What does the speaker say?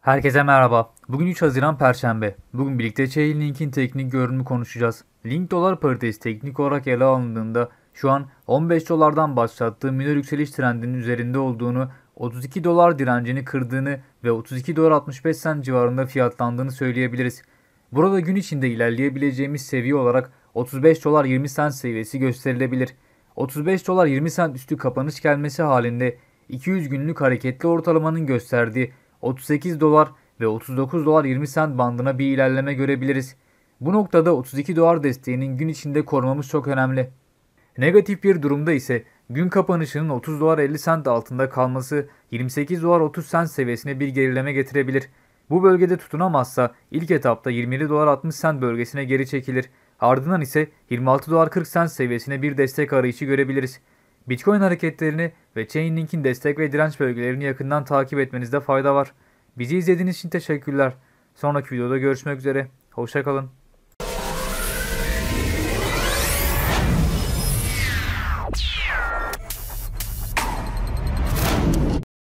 Herkese merhaba. Bugün 3 Haziran Perşembe. Bugün birlikte Chain teknik görünümü konuşacağız. Link dolar paritesi teknik olarak ele alındığında şu an 15 dolardan başlattığı minor yükseliş trendinin üzerinde olduğunu, 32 dolar direncini kırdığını ve 32 dolar 65 sen civarında fiyatlandığını söyleyebiliriz. Burada gün içinde ilerleyebileceğimiz seviye olarak 35 dolar 20 sent seviyesi gösterilebilir. 35 dolar 20 sent üstü kapanış gelmesi halinde 200 günlük hareketli ortalamanın gösterdiği 38 dolar ve 39 dolar 20 sent bandına bir ilerleme görebiliriz. Bu noktada 32 dolar desteğinin gün içinde korumamız çok önemli. Negatif bir durumda ise gün kapanışının 30 dolar 50 sent altında kalması 28 dolar 30 sent seviyesine bir gerileme getirebilir. Bu bölgede tutunamazsa ilk etapta 27 dolar 60 sent bölgesine geri çekilir. Ardından ise 26 dolar 40 sent seviyesine bir destek arayışı görebiliriz. Bitcoin hareketlerini ve Chainlink'in destek ve direnç bölgelerini yakından takip etmenizde fayda var. Bizi izlediğiniz için teşekkürler. Sonraki videoda görüşmek üzere. Hoşçakalın.